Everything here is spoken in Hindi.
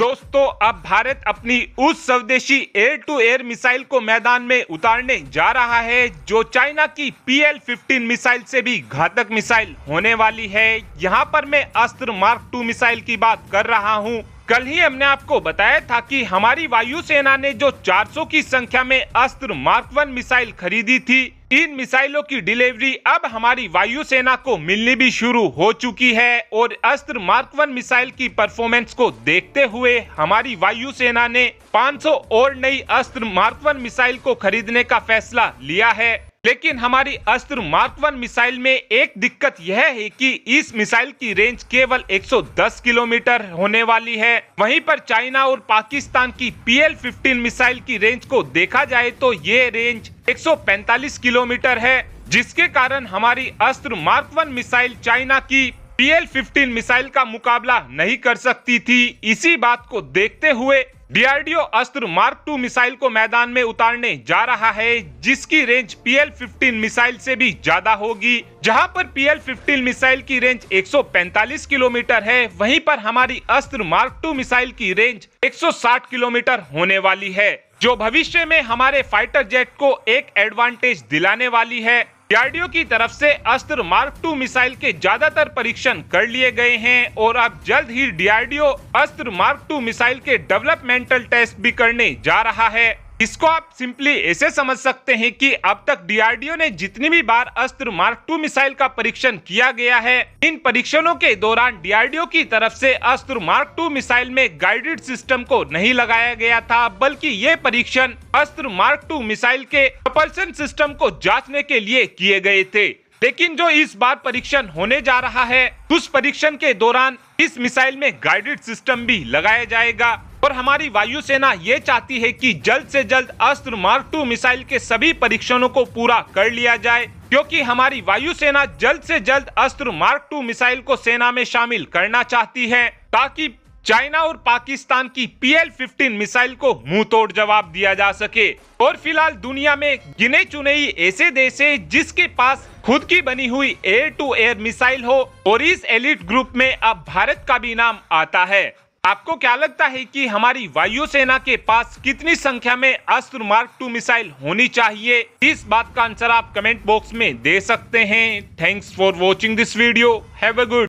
दोस्तों अब भारत अपनी उस स्वदेशी एयर टू एयर मिसाइल को मैदान में उतारने जा रहा है जो चाइना की एल फिफ्टीन मिसाइल से भी घातक मिसाइल होने वाली है यहाँ पर मैं अस्त्र मार्क टू मिसाइल की बात कर रहा हूँ कल ही हमने आपको बताया था कि हमारी वायुसेना ने जो 400 की संख्या में अस्त्र मार्क वन मिसाइल खरीदी थी इन मिसाइलों की डिलीवरी अब हमारी वायुसेना को मिलनी भी शुरू हो चुकी है और अस्त्र मार्क वन मिसाइल की परफॉर्मेंस को देखते हुए हमारी वायुसेना ने 500 और नई अस्त्र मार्क वन मिसाइल को खरीदने का फैसला लिया है लेकिन हमारी अस्त्र मार्क वन मिसाइल में एक दिक्कत यह है कि इस मिसाइल की रेंज केवल 110 किलोमीटर होने वाली है वहीं पर चाइना और पाकिस्तान की पीएल 15 मिसाइल की रेंज को देखा जाए तो ये रेंज 145 किलोमीटर है जिसके कारण हमारी Astra mark one missile China की पीएल 15 मिसाइल का मुकाबला नहीं कर सकती थी इसी बात को देखते हुए DRDO Astra mark two missile को मैदान में उतारने जा रहा है जिसकी रेंज पीएल 15 मिसाइल से भी ज्यादा होगी जहां पर पीएल 15 मिसाइल की रेंज 145 किलोमीटर है वहीं पर हमारी अस्त्र मार्क टू मिसाइल की रेंज 160 किलोमीटर होने वाली है जो भविष्य में हमारे फाइटर जेट को एक एडवांटेज दिलाने वाली है डीआरडीओ की तरफ से अस्त्र मार्क टू मिसाइल के ज्यादातर परीक्षण कर लिए गए हैं और अब जल्द ही DRDO Astra mark two missile के डेवलपमेंटल टेस्ट भी करने जा रहा है इसको आप सिंपली ऐसे समझ सकते हैं कि अब तक डीआरडीओ ने जितनी भी बार अस्त्र मार्क टू मिसाइल का परीक्षण किया गया है इन परीक्षणों के दौरान डीआरडीओ की तरफ से अस्त्र मार्क टू मिसाइल में गाइडेड सिस्टम को नहीं लगाया गया था बल्कि ये परीक्षण अस्त्र मार्क टू मिसाइल के प्रपल्सन सिस्टम को जाँचने के लिए किए गए थे लेकिन जो इस बार परीक्षण होने जा रहा है उस परीक्षण के दौरान इस मिसाइल में गाइडेड सिस्टम भी लगाया जाएगा पर हमारी वायुसेना ये चाहती है कि जल्द से जल्द अस्त्र मार्क टू मिसाइल के सभी परीक्षणों को पूरा कर लिया जाए क्योंकि हमारी वायुसेना जल्द से जल्द अस्त्र मार्क टू मिसाइल को सेना में शामिल करना चाहती है ताकि चाइना और पाकिस्तान की पी एल मिसाइल को मुंह तोड़ जवाब दिया जा सके और फिलहाल दुनिया में गिने चुने ही ऐसे देश है जिसके पास खुद की बनी हुई एयर टू एयर मिसाइल हो और इस एलिट ग्रुप में अब भारत का भी नाम आता है आपको क्या लगता है कि हमारी वायुसेना के पास कितनी संख्या में अस्त्र मार्क टू मिसाइल होनी चाहिए इस बात का आंसर आप कमेंट बॉक्स में दे सकते हैं thanks for watching this video have a good